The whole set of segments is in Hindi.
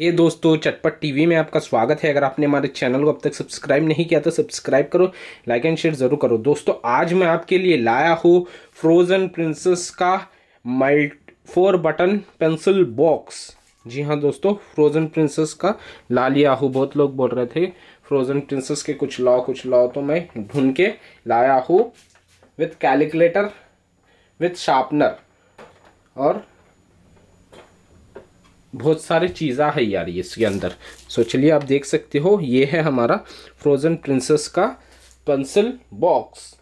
हे दोस्तों चटपट टीवी में आपका स्वागत है अगर आपने हमारे चैनल को अब तक सब्सक्राइब नहीं किया तो सब्सक्राइब करो लाइक एंड शेयर ज़रूर करो दोस्तों आज मैं आपके लिए लाया हूँ फ्रोज़न प्रिंसेस का मल्ट फोर बटन पेंसिल बॉक्स जी हाँ दोस्तों फ्रोज़न प्रिंसेस का ला लिया हूँ बहुत लोग बोल रहे थे फ्रोज़न प्रिंसेस के कुछ लाओ कुछ लाओ तो मैं ढूंढ के लाया हूँ विथ कैलकुलेटर विथ शार्पनर और बहुत सारी चीज़ा है यार ये इसके अंदर सो चलिए आप देख सकते हो ये है हमारा फ्रोजन प्रिंसेस का पेंसिल बॉक्स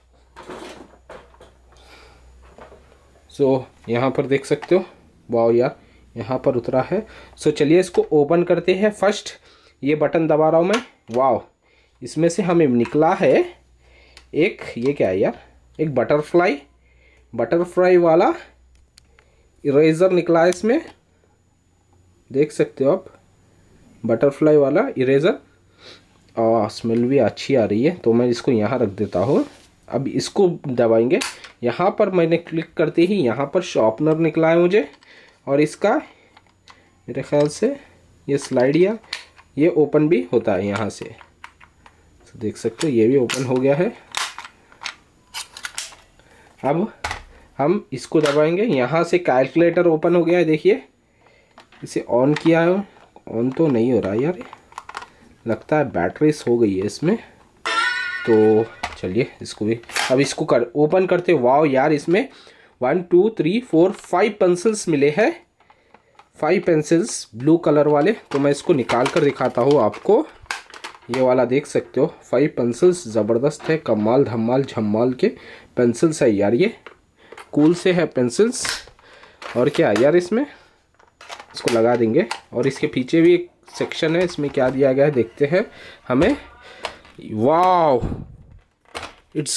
सो यहाँ पर देख सकते हो वाओ यार यहाँ पर उतरा है सो चलिए इसको ओपन करते हैं फर्स्ट ये बटन दबा रहा हूँ मैं वाओ इसमें से हमें निकला है एक ये क्या है यार एक बटरफ्लाई बटरफ्लाई वाला इरेजर निकला है इसमें देख सकते हो आप बटरफ्लाई वाला इरेज़र और स्मेल भी अच्छी आ रही है तो मैं इसको यहाँ रख देता हूँ अब इसको दबाएंगे यहाँ पर मैंने क्लिक करते ही यहाँ पर शॉपनर निकला है मुझे और इसका मेरे ख्याल से ये स्लाइड या ये ओपन भी होता है यहाँ से तो देख सकते हो ये भी ओपन हो गया है अब हम इसको दबाएंगे यहाँ से कैलकुलेटर ओपन हो गया है देखिए इसे ऑन किया है ऑन तो नहीं हो रहा यार लगता है बैटरी सो गई है इसमें तो चलिए इसको भी अब इसको कर ओपन करते वाओ यार इसमें one two three four five pencils मिले हैं फाइव पेंसिल्स ब्लू कलर वाले तो मैं इसको निकाल कर दिखाता हूँ आपको ये वाला देख सकते हो फाइव पेंसिल्स ज़बरदस्त है कमाल धमाल झमाल के पेंसिल्स है यार ये कूल से है पेंसिल्स और क्या है यार इसमें इसको लगा देंगे और इसके पीछे भी एक सेक्शन है इसमें क्या दिया गया है देखते हैं हमें वाओ इट्स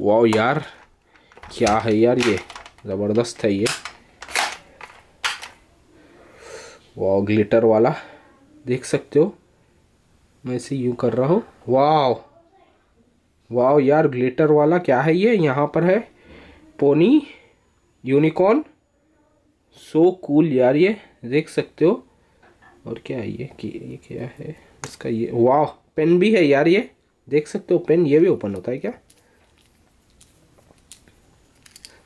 वाओ यार क्या है यार ये ज़बरदस्त है ये वाओ ग्लिटर वाला देख सकते हो मैं इसे यूँ कर रहा हूँ वाओ वाओ यार ग्लिटर वाला क्या है ये यहाँ पर है pony unicorn so so cool cool यार ये देख सकते हो और क्या है ये कि ये क्या है इसका ये वाह पेन भी है यार ये देख सकते हो पेन ये भी ओपन होता है क्या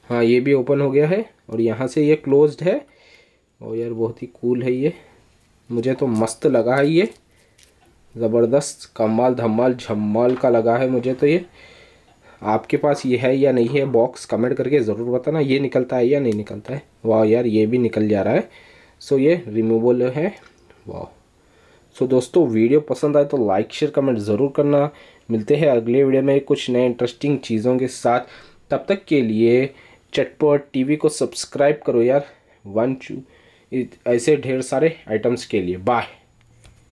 हाँ ये भी ओपन हो गया है और यहाँ से ये क्लोज्ड है और यार बहुत ही कूल है ये मुझे तो मस्त लगा है ये ज़बरदस्त कमाल धमाल झमाल का लगा है मुझे तो ये आपके पास ये है या नहीं है बॉक्स कमेंट करके ज़रूर बताना ये निकलता है या नहीं निकलता है वाह यार ये भी निकल जा रहा है सो ये रिमूवल है वाह सो दोस्तों वीडियो पसंद आए तो लाइक शेयर कमेंट ज़रूर करना मिलते हैं अगले वीडियो में कुछ नए इंटरेस्टिंग चीज़ों के साथ तब तक के लिए चटपट टी को सब्सक्राइब करो यार वन चू ऐसे ढेर सारे आइटम्स के लिए बाय